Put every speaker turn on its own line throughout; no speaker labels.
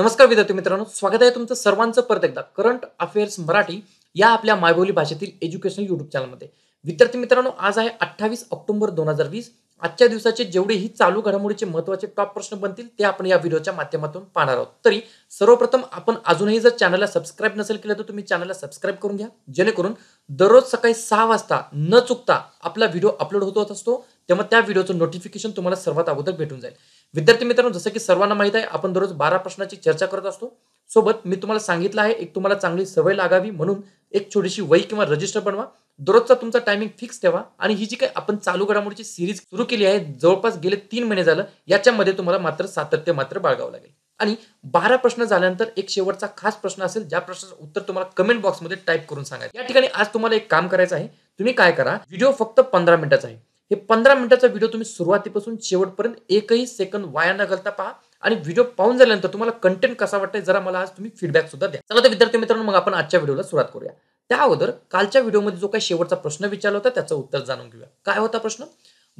नमस्कार विद्यार्थी मित्रांनो स्वागत आहे तुमचं सर्वांचं परत एकदा करंट अफेअर्स मराठी या आपल्या मायबोली भाषेतील एज्युकेशनल युट्यूब चॅनलमध्ये विद्यार्थी मित्रांनो आज आहे अठ्ठावीस ऑक्टोबर दोन हजार वीस आजच्या दिवसाचे जेवढेही चालू घडामोडीचे महत्वाचे टॉप प्रश्न बनतील ते आपण या व्हिडिओच्या माध्यमातून पाहणार आहोत तरी सर्वप्रथम आपण अजूनही जर चॅनलला सबस्क्राईब नसेल केलं तर तुम्ही चॅनलला सबस्क्राईब करून घ्या जेणेकरून दररोज सकाळी सहा वाजता न चुकता आपला व्हिडिओ अपलोड होत असतो तेव्हा त्या व्हिडिओचं नोटिफिकेशन तुम्हाला सर्वात अगोदर भेटून जाईल विद्यार्थी मित्रांनो जसं की सर्वांना माहित आहे आपण दररोज बारा प्रश्नाची चर्चा करत असतो सोबत मी तुम्हाला सांगितलं आहे एक तुम्हाला चांगली सवय लागावी म्हणून एक छोटीशी वही किंवा रजिस्टर बनवा दररोजचा तुमचा टायमिंग फिक्स ठेवा आणि ही जी काही आपण चालू घडामोडीची सिरीज सुरू केली आहे जवळपास गेले तीन महिने झालं याच्यामध्ये तुम्हाला मात्र सातत्य मात्र बाळगावं लागेल आणि बारा प्रश्न झाल्यानंतर एक शेवटचा खास प्रश्न असेल ज्या प्रश्नाचं उत्तर तुम्हाला कमेंट बॉक्समध्ये टाईप करून सांगायचं या ठिकाणी आज तुम्हाला एक काम करायचं आहे तुम्ही काय करा व्हिडिओ फक्त पंधरा मिनिटाचा आहे हे पंधरा मिनिटाचा व्हिडिओ तुम्ही सुरुवातीपासून शेवटपर्यंत एकही सेकंद वाया न घालता पहा आणि व्हिडिओ पाहून झाल्यानंतर तुम्हाला कंटेंट कसा वाटतंय जरा मला आज तुम्ही फीडबॅक सुद्धा द्या चला तर विद्यार्थी मित्रांनो मग आपण आजच्या व्हिडिओला सुरुवात करूया त्या अगोदर कालच्या व्हिडिओमध्ये जो काही शेवटचा प्रश्न विचारला होता त्याचं उत्तर जाणून घेऊया काय होता प्रश्न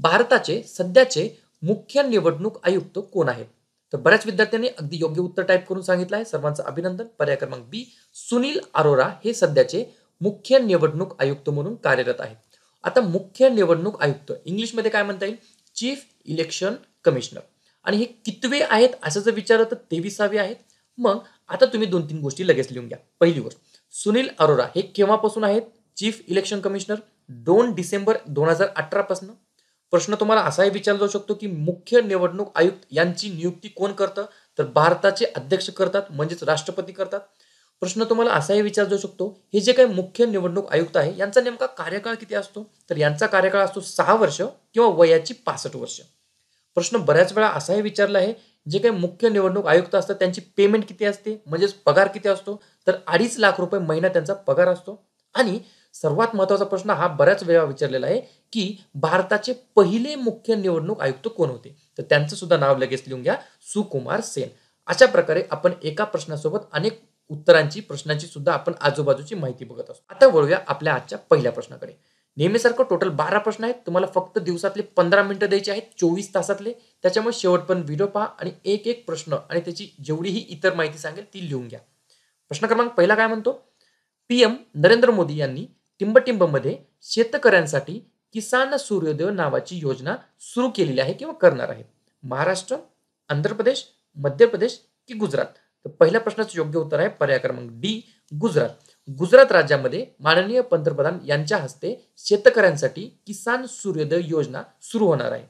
भारताचे सध्याचे मुख्य निवडणूक आयुक्त कोण आहेत तर बऱ्याच विद्यार्थ्यांनी अगदी योग्य उत्तर टाईप करून सांगितलं आहे सर्वांचं अभिनंदन पर्याय क्रमांक बी सुनील अरोरा हे सध्याचे मुख्य निवडणूक आयुक्त म्हणून कार्यरत आहेत आता मुख्य निवडणूक आयुक्त इंग्लिशमध्ये काय म्हणता येईल चीफ इलेक्शन कमिशनर आणि हे कितवे आहेत असं जर विचारलं तर तेविसावे आहेत मग आता तुम्ही दोन तीन गोष्टी लगेच लिहून घ्या पहिली गोष्ट सुनील अरोरा हे केव्हापासून आहेत चीफ इलेक्शन कमिशनर दोन डिसेंबर दोन हजार अठरापासून प्रश्न तुम्हाला असाही विचारला जाऊ शकतो की मुख्य निवडणूक आयुक्त यांची नियुक्ती कोण करतं तर भारताचे अध्यक्ष करतात म्हणजेच राष्ट्रपती करतात प्रश्न तुम्हाला असाही विचार जाऊ शकतो हे जे काही मुख्य निवडणूक आयुक्त आहे यांचा नेमका कार्यकाळ किती असतो तर यांचा कार्यकाळ असतो सहा वर्ष किंवा वयाची पासष्ट वर्ष प्रश्न बऱ्याच वेळा असाही विचारला आहे जे काही मुख्य निवडणूक आयुक्त असतात त्यांची पेमेंट किती असते म्हणजेच पगार किती असतो तर अडीच लाख रुपये महिना त्यांचा पगार असतो आणि सर्वात महत्त्वाचा प्रश्न हा बऱ्याच वेळा विचारलेला आहे की भारताचे पहिले मुख्य निवडणूक आयुक्त कोण होते तर त्यांचं सुद्धा नाव लगेच लिहून घ्या सुकुमार सेन अशा प्रकारे आपण एका प्रश्नासोबत अनेक उत्तरांची प्रश्नांची सुद्धा आपण आजूबाजूची माहिती बघत असतो आता वळूया आपल्या आजच्या पहिल्या प्रश्नाकडे नेहमीसारखं टोटल बारा प्रश्न आहेत तुम्हाला फक्त दिवसातले पंधरा मिनिटं द्यायचे आहेत चोवीस तासातले त्याच्यामुळे शेवट पण व्हिडिओ पहा आणि एक एक प्रश्न आणि त्याची जेवढीही इतर माहिती सांगेल ती लिहून घ्या प्रश्न क्रमांक पहिला काय म्हणतो पीएम नरेंद्र मोदी यांनी टिंबटिंबमध्ये शेतकऱ्यांसाठी किसान सूर्योदय नावाची योजना सुरू केलेली आहे किंवा करणार आहे महाराष्ट्र आंध्र प्रदेश मध्य प्रदेश की गुजरात तर पहिल्या प्रश्नाचं योग्य उत्तर आहे पर्याय क्रमांक डी गुजरात गुजरात राज्यामध्ये माननीय पंतप्रधान यांच्या हस्ते शेतकऱ्यांसाठी किसान सूर्योदय योजना सुरू होणार आहे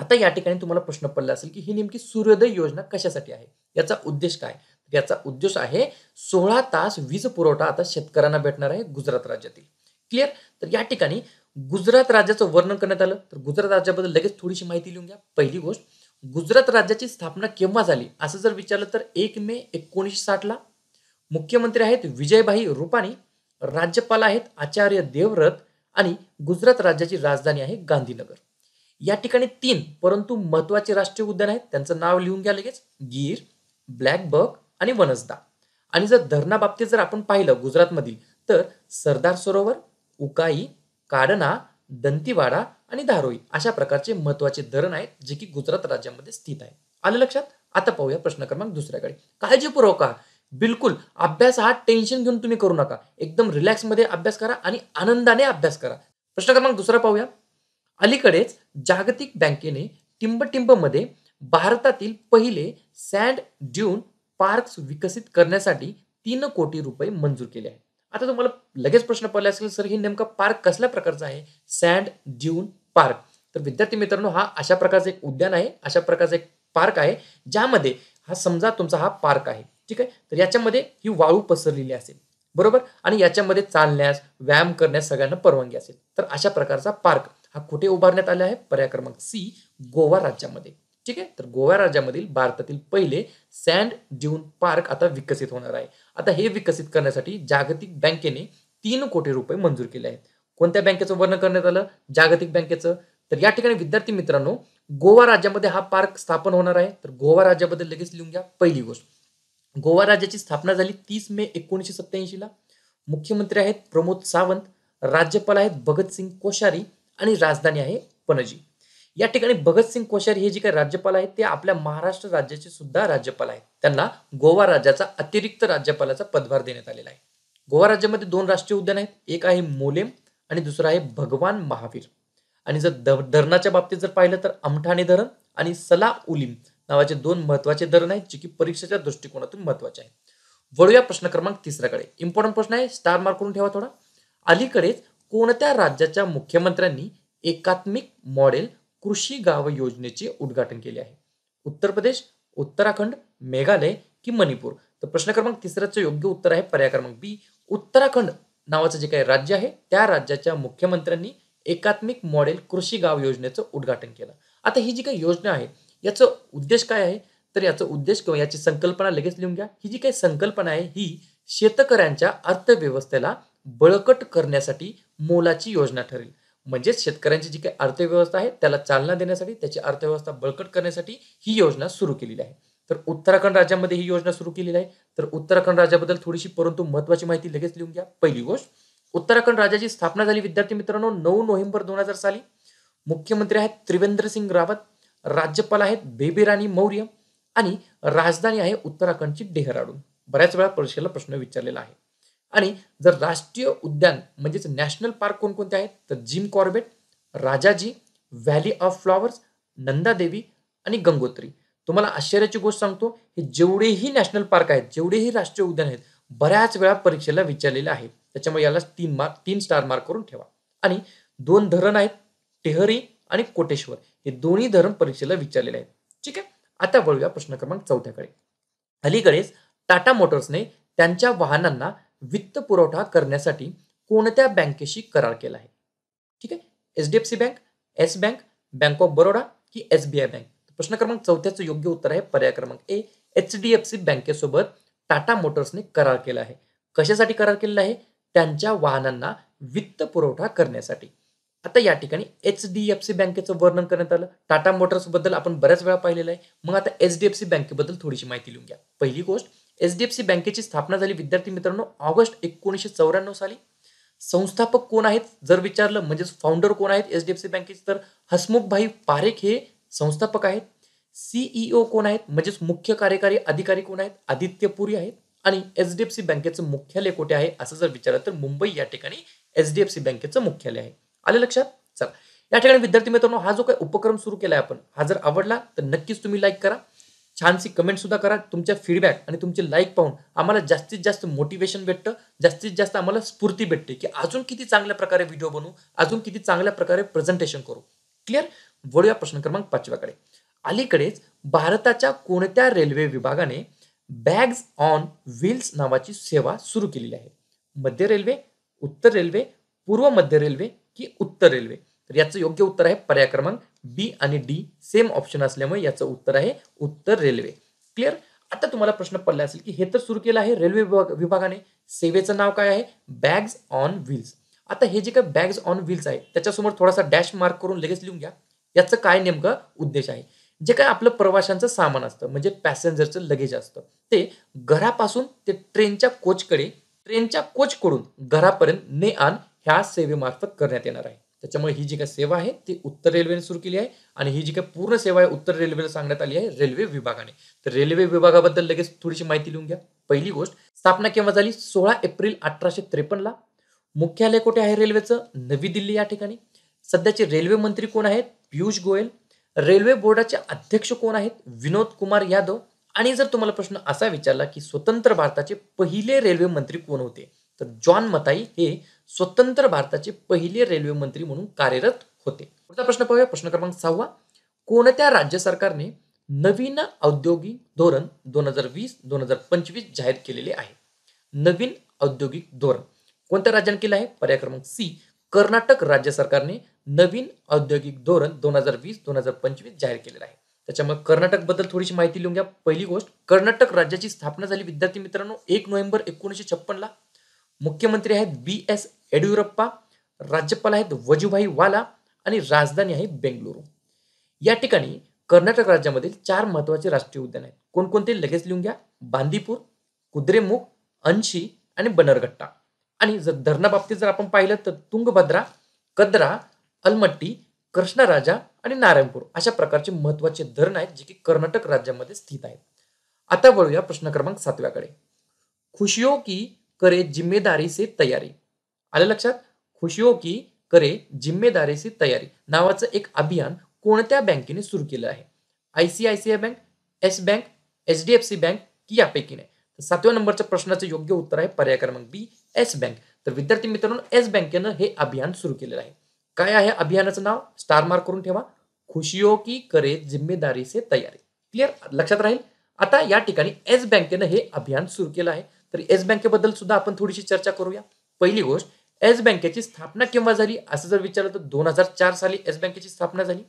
आता या ठिकाणी तुम्हाला प्रश्न पडला असेल की ही नेमकी सूर्योदय योजना कशासाठी आहे याचा उद्देश काय याचा उद्देश आहे सोळा तास वीज पुरवठा आता शेतकऱ्यांना भेटणार आहे गुजरात राज्यातील क्लिअर तर या ठिकाणी गुजरात राज्याचं वर्णन करण्यात आलं तर गुजरात राज्याबद्दल लगेच थोडीशी माहिती लिहून घ्या पहिली गोष्ट गुजरात राज्याची स्थापना केव्हा झाली असं जर विचारलं तर एक मे एकोणीसशे साठला मुख्यमंत्री आहेत विजयभाई रुपाणी राज्यपाल आहेत आचार्य देवव्रत आणि गुजरात राज्याची राजधानी आहे गांधीनगर या ठिकाणी तीन परंतु महत्वाचे राष्ट्रीय उद्यान आहेत त्यांचं नाव लिहून घ्या लगेच गीर ब्लॅकबर्ग आणि वनसदा आणि जर धरणाबाबतीत जर आपण पाहिलं गुजरातमधील तर सरदार सरोवर उकाई काडना दंतीवाडा आणि धारोई अशा प्रकारचे महत्वाचे धरण आहेत जे की गुजरात राज्यामध्ये स्थित आहे आलं लक्षात आता पाहूया प्रश्न क्रमांक दुसऱ्याकडे काळजीपूर्वक हा बिलकुल अभ्यास हा टेन्शन घेऊन तुम्ही करू नका एकदम रिलॅक्समध्ये अभ्यास करा आणि आनंदाने अभ्यास करा प्रश्न क्रमांक दुसरा पाहूया अलीकडेच जागतिक बँकेने मध्ये भारतातील पहिले सँड ड्यून पार्क्स विकसित करण्यासाठी तीन कोटी रुपये मंजूर केले आहे आता तुम्हाला लगेच प्रश्न पडला असेल सर हे नेमका पार्क कसल्या प्रकारचा आहे सँड ड्यून पार्क तर विद्यार्थी मित्रांनो हा अशा प्रकारचं एक उद्यान आहे अशा प्रकारचा एक पार्क आहे ज्यामध्ये हा समजा तुमचा हा पार्क आहे ठीक आहे तर याच्यामध्ये ही वाळू पसरलेली असेल बरोबर आणि याच्यामध्ये चालण्यास व्यायाम करण्यास सगळ्यांना परवानगी असेल तर अशा प्रकारचा पार्क हा कुठे उभारण्यात आला आहे पर्याय क्रमांक सी गोवा राज्यामध्ये ठीक आहे तर गोवा राज्यामधील भारतातील पहिले सँड ड्यून पार्क आता विकसित होणार आहे आता हे विकसित करण्यासाठी जागतिक बँकेने तीन कोटी रुपये मंजूर केले आहेत कोणत्या बँकेचं वर्णन करण्यात आलं जागतिक बँकेचं तर या ठिकाणी विद्यार्थी मित्रांनो गोवा राज्यामध्ये हा पार्क स्थापन होणार आहे तर गोवा राज्याबद्दल लगेच लिहून घ्या पहिली गोष्ट गोवा राज्याची स्थापना झाली तीस मे एकोणीसशे सत्याऐंशी ला मुख्यमंत्री आहेत प्रमोद सावंत राज्यपाल आहेत भगतसिंग कोश्यारी आणि राजधानी आहे पणजी या ठिकाणी भगतसिंग कोश्यारी हे जे काही राज्यपाल आहेत ते आपल्या महाराष्ट्र राज्याचे सुद्धा राज्यपाल आहेत त्यांना गोवा राज्याचा अतिरिक्त राज्यपालाचा पदभार देण्यात आलेला आहे गोवा राज्यामध्ये दोन राष्ट्रीय उद्यान आहेत एक आहे मोलेम आणि दुसरं आहे भगवान महावीर आणि जर धरणाच्या बाबतीत जर पाहिलं तर अमठाणे धरण आणि सला उलिम नावाचे दोन महत्वाचे धरण आहेत जे की परीक्षेच्या दृष्टिकोनातून महत्वाचे आहेत वळूया प्रश्न क्रमांक तिसऱ्याकडे इम्पॉर्टंट प्रश्न आहे स्टार मार्क करून ठेवा थोडा अलीकडेच कोणत्या राज्याच्या मुख्यमंत्र्यांनी एकात्मिक मॉडेल कृषी गाव योजनेचे उद्घाटन केले आहे उत्तर प्रदेश उत्तराखंड मेघालय की मणिपूर तर प्रश्न क्रमांक तिसऱ्याचं योग्य उत्तर आहे पर्याय क्रमांक बी उत्तराखंड नावाचं जे काही राज्य आहे त्या राज्याच्या मुख्यमंत्र्यांनी एकात्मिक मॉडेल कृषी गाव योजनेचं उद्घाटन केलं आता ही जी काही योजना आहे याचं उद्देश काय आहे तर याचा उद्देश किंवा याची संकल्पना लगेच लिहून घ्या ही जी काही संकल्पना आहे ही शेतकऱ्यांच्या अर्थव्यवस्थेला बळकट करण्यासाठी मोलाची योजना ठरेल म्हणजेच शेतकऱ्यांची जी काही अर्थव्यवस्था आहे त्याला चालना देण्यासाठी त्याची अर्थव्यवस्था बळकट करण्यासाठी ही योजना सुरू केलेली आहे तर उत्तराखंड राज्यामध्ये ही योजना सुरू केलेली आहे तर उत्तराखंड राज्याबद्दल थोडीशी परंतु महत्वाची माहिती लगेच लिहून घ्या पहिली गोष्ट उत्तराखंड राज्याची स्थापना झाली विद्यार्थी मित्रांनो नऊ नोव्हेंबर दोन हजार साली मुख्यमंत्री आहेत त्रिवेंद्र सिंग रावत राज्यपाल आहेत बेबी राणी मौर्य आणि राजधानी आहे उत्तराखंडची डेहराडून बऱ्याच वेळा परीक्षेला प्रश्न विचारलेला आहे आणि जर राष्ट्रीय उद्यान म्हणजेच नॅशनल पार्क कोणकोणते आहेत तर Jim Corbett Rajaji valley of flowers Nanda Devi आणि गंगोत्री तुम्हाला आश्चर्याची गोष्ट सांगतो हे जेवढेही नॅशनल पार्क आहेत जेवढेही राष्ट्रीय उद्यान आहेत बऱ्याच वेळा परीक्षेला विचारलेलं आहे त्याच्यामुळे याला तीन मार्क तीन स्टार मार्क करून ठेवा आणि दोन धरण आहेत टेहरी आणि कोटेश्वर हे दोन्ही धरण परीक्षेला विचारलेले आहेत ठीक आहे आता वळूया प्रश्न क्रमांक चौथ्याकडे अलीकडेच टाटा मोटर्सने त्यांच्या वाहनांना वित्त पुरवठा करण्यासाठी कोणत्या बँकेशी करार केला आहे ठीक आहे H D F C bank yes bank bank of Baroda की एस बी आय बँक प्रश्न क्रमांक चौथ्याचं योग्य उत्तर आहे पर्याय क्रमांक A H D F C बँकेसोबत टाटा मोटर्सने करार केला आहे कशासाठी करार केलेला आहे त्यांच्या वाहनांना वित्त पुरवठा करण्यासाठी आता या ठिकाणी एच डी एफ सी बँकेचं वर्णन करण्यात आलं टाटा मोटर्सबद्दल आपण बऱ्याच वेळा पाहिलेलं आहे मग आता एच डी एफ सी बँकेबद्दल थोडीशी माहिती लिहून घ्या पहिली गोष्ट एच डी एफ सी बँकेची स्थापना झाली विद्यार्थी मित्रांनो ऑगस्ट एकोणीसशे चौऱ्याण्णव साली संस्थापक कोण आहेत जर विचारलं म्हणजेच फाउंडर कोण आहेत एच डी एफ सी बँकेचे तर हसमुखभाई पारेख हे संस्थापक आहेत सीईओ e कोण आहेत म्हणजेच मुख्य कार्यकारी अधिकारी कोण आहेत आदित्य पुरी आहेत आणि एच डी एफ सी बँकेचं मुख्यालय कुठे आहे असं जर विचारलं तर मुंबई या ठिकाणी एच डी एफ सी बँकेचं मुख्यालय आहे आले लक्षात चला या ठिकाणी विद्यार्थी मित्रांनो हा जो काही उपक्रम सुरू केला आपण हा जर आवडला तर नक्कीच तुम्ही लाईक करा छानशी कमेंट सुद्धा करा तुमच्या फीडबॅक आणि तुमचे लाईक पाहून आम्हाला जास्तीत जास्त मोटिवेशन भेटतं जास्तीत जास्त आम्हाला स्फूर्ती भेटते की अजून किती चांगल्या प्रकारे व्हिडिओ बनवू अजून किती चांगल्या प्रकारे प्रेझेंटेशन करू क्लिअर वळूया प्रश्न क्रमांक पाचव्याकडे अलीकडेच भारताच्या कोणत्या रेल्वे विभागाने बॅग्स ऑन व्हील्स नावाची सेवा सुरू केलेली आहे मध्य रेल्वे उत्तर रेल्वे पूर्व मध्य रेल्वे की उत्तर रेल्वे तर याचं योग्य उत्तर आहे पर्याय क्रमांक बी आणि डी सेम ऑप्शन असल्यामुळे याचं उत्तर आहे उत्तर रेल्वे क्लिअर आता तुम्हाला प्रश्न पडला असेल की हे तर सुरू केलं आहे रेल्वे विभागाने सेवेचं नाव काय आहे बॅग्स ऑन व्हील्स आता हे जे काय बॅग्स ऑन व्हील्स आहे त्याच्यासमोर थोडासा डॅश मार्क करून लगेच लिहून घ्या याचं काय नेमकं उद्देश आहे जे काय आपलं प्रवाशांचं सामान असतं म्हणजे पॅसेंजरचं लगेज असतं ते घरापासून ते ट्रेनच्या कोचकडे ट्रेनच्या कोचकडून घरापर्यंत ने आण ह्या सेवेमार्फत करण्यात येणार आहे त्याच्यामुळे ही जी काय सेवा आहे ती उत्तर रेल्वेने सुरू केली आहे आणि ही जी काय पूर्ण सेवा आहे उत्तर रेल्वेला सांगण्यात आली आहे रेल्वे विभागाने तर रेल्वे विभागाबद्दल लगेच थोडीशी माहिती लिहून घ्या पहिली गोष्ट स्थापना केव्हा झाली सोळा एप्रिल अठराशे त्रेपन्नला मुख्यालय कुठे आहे रेल्वेचं नवी दिल्ली या ठिकाणी सध्याचे रेल्वे मंत्री कोण आहेत पियुष गोयल रेल्वे बोर्डाचे अध्यक्ष कोण आहेत विनोद कुमार यादव आणि जर तुम्हाला प्रश्न असा विचारला की स्वतंत्र भारताचे पहिले रेल्वे मंत्री कोण होते तर जॉन मताई हे स्वतंत्र भारताचे पहिले रेल्वे मंत्री म्हणून कार्यरत होते पुढचा प्रश्न पाहूया प्रश्न क्रमांक सहावा कोणत्या राज्य सरकारने नवीन औद्योगिक धोरण दोन हजार वीस दोन हजार पंचवीस जाहीर केलेले आहे नवीन औद्योगिक धोरण कोणत्या राज्याने केलं आहे पर्याय क्रमांक सी कर्नाटक राज्य सरकारने नवीन औद्योगिक धोरण दोन हजार वीस दोन हजार पंचवीस जाहीर केलेलं आहे त्याच्यामुळे कर्नाटकबद्दल थोडीशी माहिती लिहून घ्या पहिली गोष्ट कर्नाटक राज्याची स्थापना झाली विद्यार्थी मित्रांनो एक नोव्हेंबर एकोणीसशे छप्पनला मुख्यमंत्री आहेत बी एस येडियुरप्पा राज्यपाल आहेत वजूभाई वाला आणि राजधानी आहे बेंगलुरू या ठिकाणी कर्नाटक राज्यामधील चार महत्वाचे राष्ट्रीय उद्यान आहेत कोणकोणते लगेच लिहून घ्या बांदीपूर कुद्रेमुख अंशी आणि बनरगट्टा आणि जर धरणाबाबतीत जर आपण पाहिलं तर तुंगभद्रा कद्रा अलमट्टी कृष्णराजा आणि नारायणपूर अशा प्रकारचे महत्वाचे धरण आहेत जे की कर्नाटक राज्यामध्ये स्थित आहेत आता वळूया प्रश्न क्रमांक सातव्याकडे खुशियो की करे जिम्मेदारी से तयारी आलं लक्षात खुशियो की करे जिम्मेदारी से तयारी नावाचं एक अभियान कोणत्या बँकेने सुरू केलं आहे I C I C I bank yes bank H D F C bank की यापैकी नाही सातव्या नंबरच्या प्रश्नाचं योग्य उत्तर आहे पर्याय क्रमांक बी एस बँक तर विद्यार्थी मित्रांनो एस बँकेनं हे अभियान सुरू केलेलं आहे काय आहे अभियानाचं नाव स्टार मार्क करून ठेवा खुशियो की करे जिम्मेदारी से तयारी क्लिअर लक्षात राहील आता या ठिकाणी एस बँकेनं हे अभियान सुरू केलं आहे तर येस बँकेबद्दल सुद्धा आपण थोडीशी चर्चा करूया पहिली गोष्ट एस बँकेची स्थापना केव्हा झाली असं जर विचारलं तर दोन हजार चार साली एस बँकेची स्थापना झाली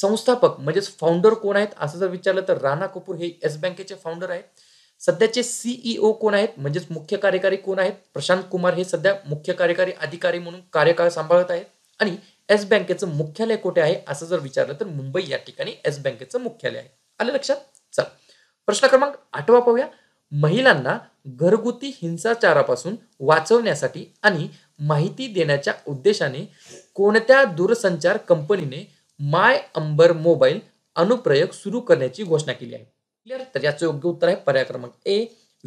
संस्थापक म्हणजेच फाउंडर कोण आहेत असं जर विचारलं तर राणा कपूर हे येस बँकेचे फाउंडर आहेत सध्याचे सीईओ e कोण आहेत म्हणजेच मुख्य कार्यकारी कोण आहेत प्रशांत कुमार हे सध्या मुख्य कार्यकारी अधिकारी म्हणून कार्यकाळ सांभाळत आहेत आणि एस बँकेचं मुख्यालय कुठे आहे असं जर विचारलं तर मुंबई या ठिकाणी एस बँकेचं मुख्यालय आहे आलं लक्षात चल प्रश्न क्रमांक आठवा पाहूया महिलांना घरगुती हिंसाचारापासून वाचवण्यासाठी आणि माहिती देण्याच्या उद्देशाने कोणत्या दूरसंचार कंपनीने माय अंबर मोबाईल अनुप्रयोग सुरू करण्याची घोषणा केली आहे क्लिअर तर याचं योग्य उत्तर आहे पर्याय क्रमांक A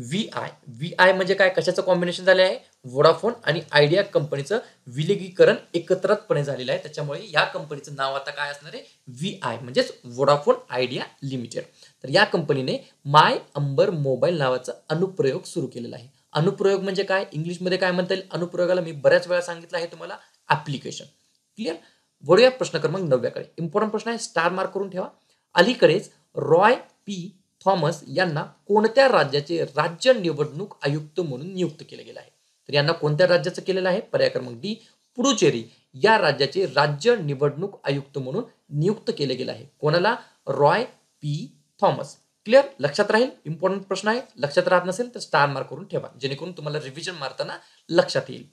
V I V I म्हणजे काय कशाचं कॉम्बिनेशन झाले आहे वोडाफोन आणि आयडिया कंपनीचं विलगीकरण एकत्रितपणे झालेलं आहे त्याच्यामुळे या कंपनीचं नाव आता काय असणार आहे व्ही आय म्हणजेच वोडाफोन आयडिया लिमिटेड तर या कंपनीने माय अंबर मोबाईल नावाचा अनुप्रयोग सुरू केलेला आहे अनुप्रयोग म्हणजे काय इंग्लिशमध्ये काय म्हणता येईल अनुप्रयोगाला मी बऱ्याच वेळा सांगितलं आहे तुम्हाला ॲप्लिकेशन क्लिअर वळूया प्रश्न क्रमांक नव्याकडे इम्पॉर्टंट प्रश्न आहे स्टार मार्क करून ठेवा अलीकडेच रॉय पी थॉमस यांना कोणत्या राज्याचे राज्य निवडणूक आयुक्त म्हणून नियुक्त केले गेले आहे तर यांना कोणत्या राज्याचं केलेलं आहे पर्याय क्रमांक डी पुडुचेरी या राज्याचे राज्य निवडणूक आयुक्त म्हणून नियुक्त केले गेले आहे कोणाला रॉय पी थॉमस क्लिअर लक्षात राहील इम्पॉर्टंट प्रश्न आहे लक्षात राहत नसेल तर स्टार मार्क करून ठेवा जेणेकरून तुम्हाला रिव्हिजन मारताना लक्षात येईल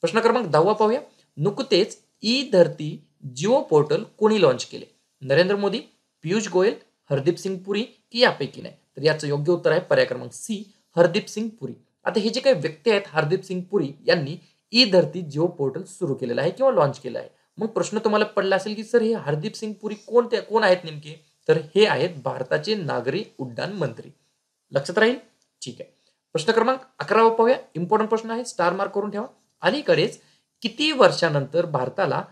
प्रश्न क्रमांक दहावा पाहूया नुकतेच ई धरती जिओ पोर्टल कोणी लॉन्च केले नरेंद्र मोदी पियुष गोयल हरदीप सिंग पुरी की यापैकी नाही तर याचं योग्य उत्तर आहे पर्याय क्रमांक सी हरदीप सिंग पुरी आता हे जे काही व्यक्ती आहेत हरदीप सिंग पुरी यांनी ई धरती जिओ पोर्टल सुरू केलेलं आहे किंवा लॉन्च केलं आहे मग प्रश्न तुम्हाला पडला असेल की सर हे हरदीप सिंग पुरी कोण ते कोण आहेत नेमके तर हे आहेत भारताचे नागरी उड्डाण मंत्री लक्षात राहील ठीक आहे प्रश्न क्रमांक अकरावा पाहूया इम्पॉर्टंट प्रश्न आहे स्टार मार्क करून ठेवा अलीकडेच किती वर्षानंतर भारताला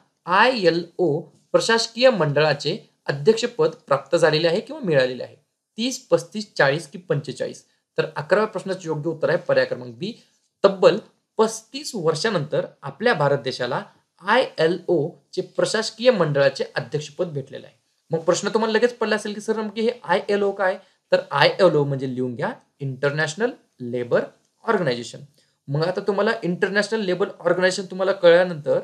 आय एल ओ प्रशासकीय मंडळाचे अध्यक्षपद प्राप्त झालेले आहे किंवा मिळालेले आहे तीस पस्तीस चाळीस कि पंचेचाळीस तर अकराव्या प्रश्नाचं योग्य उत्तर आहे पर्याय क्रमांक बी तब्बल पस्तीस वर्षानंतर आपल्या भारत देशाला आय एल ओ चे प्रशासकीय मंडळाचे अध्यक्षपद भेटलेलं आहे मग प्रश्न तुम्हाला लगेच पडला असेल की सर नमकी हे आय एल ओ काय तर आय एल ओ म्हणजे लिहून घ्या इंटरनॅशनल लेबर ऑर्गनायझेशन मग आता तुम्हाला इंटरनॅशनल लेबर ऑर्गनायझेशन तुम्हाला कळल्यानंतर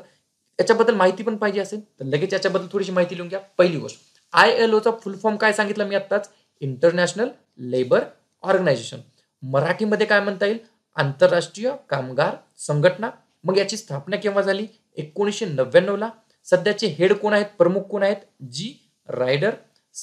याच्याबद्दल माहिती पण पाहिजे असेल तर लगेच याच्याबद्दल थोडीशी माहिती लिहून घ्या पहिली गोष्ट आय एल ओचा फुल फॉर्म काय सांगितलं मी आत्ताच इंटरनॅशनल लेबर ऑर्गनायझेशन मराठीमध्ये काय म्हणता येईल आंतरराष्ट्रीय कामगार संघटना मग याची स्थापना केव्हा झाली एकोणीसशे नव्याण्णवला सध्याचे हेड कोण आहेत प्रमुख कोण आहेत जी रायडर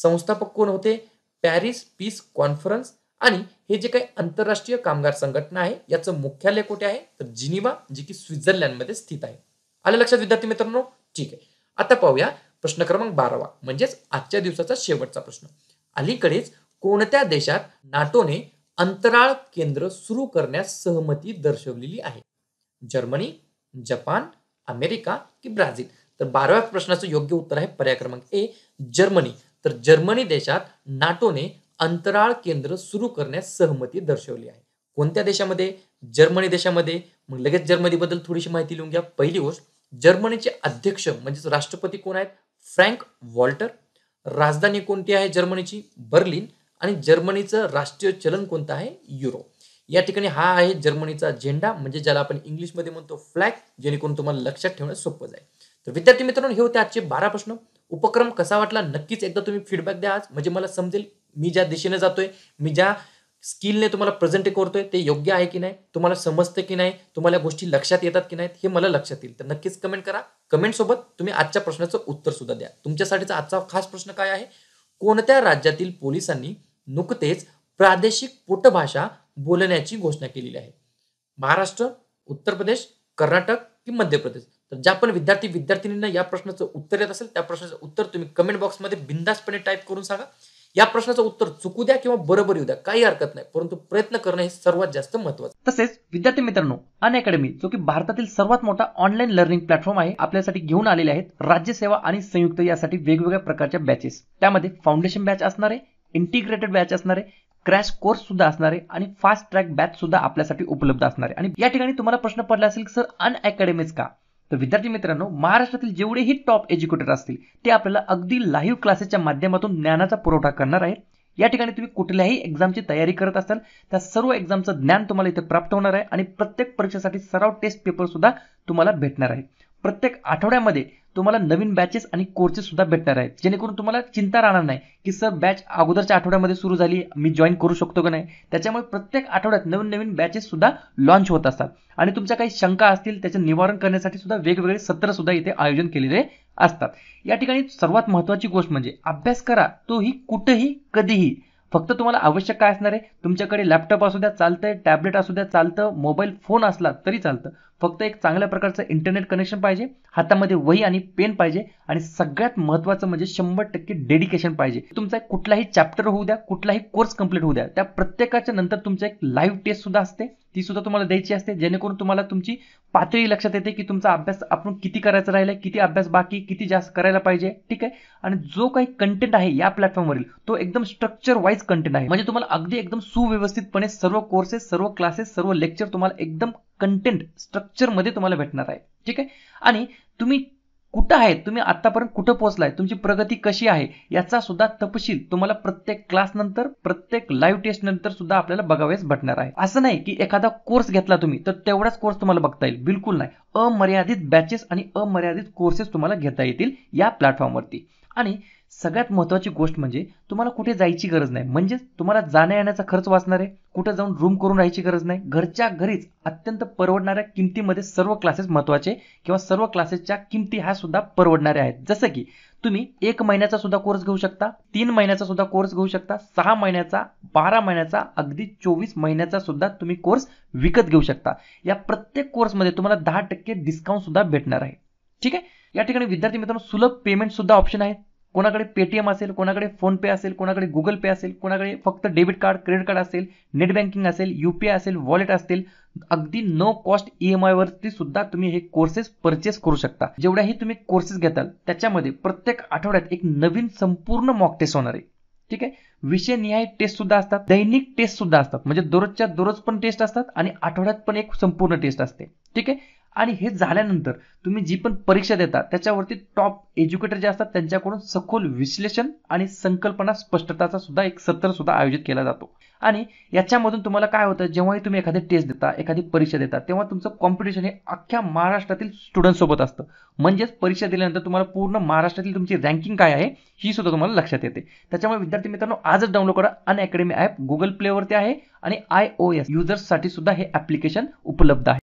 संस्थापक कोण होते पॅरिस पीस कॉन्फरन्स आणि हे जे काही आंतरराष्ट्रीय कामगार संघटना आहे याचं मुख्यालय कुठे आहे तर जिनिवा जी की स्वित्झर्लंडमध्ये स्थित आहे आलं लक्षात विद्यार्थी मित्रांनो ठीक आहे आता पाहूया प्रश्न क्रमांक बारावा म्हणजेच आजच्या दिवसाचा शेवटचा प्रश्न अलीकडेच कोणत्या देशात नाटोने अंतराळ केंद्र सुरू करण्यास सहमती दर्शवलेली आहे जर्मनी जपान अमेरिका की ब्राझील तर बाराव्या प्रश्नाचं योग्य उत्तर आहे पर्याय क्रमांक ए जर्मनी तर जर्मनी देशात नाटोने अंतराळ केंद्र सुरू करण्यास सहमती दर्शवली आहे कोणत्या देशामध्ये जर्मनी देशामध्ये मग लगेच जर्मनीबद्दल थोडीशी माहिती लिहून घ्या पहिली गोष्ट जर्मनीचे अध्यक्ष म्हणजेच राष्ट्रपती कोण आहेत फ्रँक वॉल्टर राजधानी कोणती आहे जर्मनीची बर्लिन आणि जर्मनीचं राष्ट्रीय चलन कोणतं आहे युरो या ठिकाणी हा आहे जर्मनीचा झेंडा म्हणजे ज्याला आपण इंग्लिशमध्ये म्हणतो फ्लॅग जेणेकरून तुम्हाला लक्षात ठेवणं सोपं जाईल तर विद्यार्थी मित्रांनो हे होते आजचे बारा प्रश्न उपक्रम कसा वाटला नक्कीच एकदा तुम्ही फीडबॅक द्या आज म्हणजे मला समजेल मी ज्या दिशेने जातोय मी ज्या स्किलने तुम्हाला प्रेझेंट करतोय ते योग्य आहे की नाही तुम्हाला समजतं की नाही तुम्हाला गोष्टी लक्षात येतात की नाही हे मला लक्षात येईल तर नक्कीच कमेंट करा कमेंट सोबत तुम्ही आजच्या प्रश्नाचं उत्तर सुद्धा द्या तुमच्यासाठीचा आजचा खास प्रश्न काय आहे कोणत्या राज्यातील पोलिसांनी नुकतेच प्रादेशिक पोटभाषा बोलण्याची घोषणा केलेली आहे महाराष्ट्र उत्तर प्रदेश कर्नाटक की मध्य प्रदेश तर ज्या पण विद्यार्थी विद्यार्थिनींना या प्रश्नाचं उत्तर येत असेल त्या प्रश्नाचं उत्तर तुम्ही कमेंट बॉक्समध्ये बिंदासपणे टाईप करून सांगा या प्रश्नाचं उत्तर चुकू द्या किंवा बरोबर येऊ द्या काही हरकत नाही परंतु प्रयत्न करणं हे सर्वात जास्त महत्वाचं तसेच विद्यार्थी मित्रांनो अन अकॅडमी जो की भारतातील सर्वात मोठा ऑनलाईन लर्निंग प्लॅटफॉर्म आहे आपल्यासाठी घेऊन आलेले आहेत राज्यसेवा आणि संयुक्त यासाठी वेगवेगळ्या प्रकारच्या बॅचेस त्यामध्ये फाउंडेशन बॅच असणारे इंटिग्रेटेड बॅच असणारे क्रॅश कोर्स सुद्धा असणारे आणि फास्ट ट्रॅक बॅच सुद्धा आपल्यासाठी उपलब्ध असणारे आणि या ठिकाणी तुम्हाला प्रश्न पडला असेल सर अन अकॅडमीज का तर विद्यार्थी मित्रांनो महाराष्ट्रातील जेवढेही टॉप एज्युकेटर असतील ते आपल्याला अगदी लाईव्ह क्लासेसच्या माध्यमातून ज्ञानाचा पुरवठा करणार आहे या ठिकाणी तुम्ही कुठल्याही एक्झामची तयारी करत असाल त्या सर्व एक्झामचं ज्ञान तुम्हाला इथे प्राप्त होणार आहे आणि प्रत्येक परीक्षेसाठी सराव टेस्ट पेपर सुद्धा तुम्हाला भेटणार आहे प्रत्येक आठवड्यामध्ये तुम्हाला नवीन बॅचेस आणि कोर्सेस सुद्धा भेटणार आहेत जेणेकरून तुम्हाला चिंता राहणार नाही की सर बॅच अगोदरच्या आठवड्यामध्ये सुरू झाली मी जॉईन करू शकतो का नाही त्याच्यामुळे प्रत्येक आठवड्यात नवीन नवीन बॅचेस सुद्धा लॉन्च होत असतात आणि तुमच्या काही शंका असतील त्याचं निवारण करण्यासाठी सुद्धा वेगवेगळे सत्र सुद्धा इथे आयोजन केलेले असतात या ठिकाणी सर्वात महत्त्वाची गोष्ट म्हणजे अभ्यास करा तोही कुठेही कधीही फक्त तुम्हाला आवश्यक काय असणार आहे तुमच्याकडे लॅपटॉप असू द्या चालतंय टॅबलेट असू द्या चालतं मोबाईल फोन असला तरी चालतं फक्त एक चांगल्या प्रकारचं इंटरनेट कनेक्शन पाहिजे हातामध्ये वही आणि पेन पाहिजे आणि सगळ्यात महत्त्वाचं म्हणजे शंभर टक्के डेडिकेशन पाहिजे तुमचा कुठलाही चॅप्टर होऊ द्या कुठलाही कोर्स कंप्लीट होऊ द्या त्या प्रत्येकाच्या नंतर तुमचा एक लाईव्ह टेस्ट सुद्धा असते ती सुद्धा तुम्हाला द्यायची असते जेणेकरून तुम्हाला तुमची पातळी लक्षात येते की तुमचा अभ्यास आपण किती करायचा राहिला किती अभ्यास बाकी किती जास्त करायला पाहिजे ठीक आहे आणि जो काही कंटेंट आहे या प्लॅटफॉर्मवरील तो एकदम स्ट्रक्चर वाईज कंटेंट आहे म्हणजे तुम्हाला अगदी एकदम सुव्यवस्थितपणे सर्व कोर्सेस सर्व क्लासेस सर्व लेक्चर तुम्हाला एकदम कंटेंट स्ट्रक्चरमध्ये तुम्हाला भेटणार आहे ठीक आहे आणि तुम्ही कुठं आहेत तुम्ही आतापर्यंत कुठं पोहोचलाय तुमची प्रगती कशी आहे याचा सुद्धा तपशील तुम्हाला प्रत्येक क्लास नंतर प्रत्येक लाईव्ह टेस्ट नंतर सुद्धा आपल्याला बघावेस भटणार आहे असं नाही की एखादा कोर्स घेतला तुम्ही तर तेवढाच कोर्स तुम्हाला बघता येईल बिलकुल नाही अमर्यादित बॅचेस आणि अमर्यादित कोर्सेस तुम्हाला घेता येतील या प्लॅटफॉर्मवरती आणि सगळ्यात महत्वाची गोष्ट म्हणजे तुम्हाला कुठे जायची गरज नाही म्हणजेच तुम्हाला जाण्या येण्याचा खर्च वाचणार आहे कुठे जाऊन रूम करून राहायची गरज नाही घरच्या घरीच अत्यंत परवडणाऱ्या किमतीमध्ये सर्व क्लासेस महत्त्वाचे किंवा सर्व क्लासेसच्या किमती ह्या सुद्धा परवडणाऱ्या आहेत जसं की तुम्ही एक महिन्याचा सुद्धा कोर्स घेऊ शकता तीन महिन्याचा सुद्धा कोर्स घेऊ शकता सहा महिन्याचा बारा महिन्याचा अगदी चोवीस महिन्याचा सुद्धा तुम्ही कोर्स विकत घेऊ शकता या प्रत्येक कोर्समध्ये तुम्हाला दहा टक्के डिस्काउंट सुद्धा भेटणार आहे ठीक आहे या ठिकाणी विद्यार्थी मित्रांनो सुलभ पेमेंट सुद्धा ऑप्शन आहे कोणाकडे पेटीएम असेल कोणाकडे फोन पे असेल कोणाकडे गुगल पे असेल कोणाकडे फक्त डेबिट कार्ड क्रेडिट कार्ड असेल नेट बँकिंग असेल युपीआय असेल वॉलेट असेल अगदी नो कॉस्ट ईएमआय वरती सुद्धा तुम्ही हे कोर्सेस परचेस करू शकता जेवढ्याही तुम्ही कोर्सेस घेताल त्याच्यामध्ये प्रत्येक आठवड्यात एक नवीन संपूर्ण मॉक टेस्ट होणार आहे ठीक आहे विषयनिहाय टेस्ट सुद्धा असतात दैनिक टेस्ट सुद्धा असतात म्हणजे दररोजच्या दररोज पण टेस्ट असतात आणि आठवड्यात पण एक संपूर्ण टेस्ट असते ठीक आहे आणि हे झाल्यानंतर तुम्ही जी पण परीक्षा देता त्याच्यावरती टॉप एज्युकेटर जे असतात त्यांच्याकडून सखोल विश्लेषण आणि संकल्पना स्पष्टताचा सुद्धा एक सत्र सुद्धा आयोजित केला जातो आणि याच्यामधून तुम्हाला काय होतं जेव्हाही तुम्ही एखादी टेस्ट देता एखादी परीक्षा देता तेव्हा तुमचं कॉम्पिटिशन हे अख्ख्या महाराष्ट्रातील स्टुडंट सोबत असतं म्हणजेच परीक्षा दिल्यानंतर तुम्हाला पूर्ण महाराष्ट्रातील तुमची रँकिंग काय आहे ही सुद्धा तुम्हाला लक्षात येते त्याच्यामुळे विद्यार्थी मित्रांनो आजच डाउनलोड करा अन अकॅडमी ॲप गुगल प्लेवरती आहे आणि आय ओ एस युजर्ससाठी सुद्धा हे ॲप्लिकेशन उपलब्ध आहे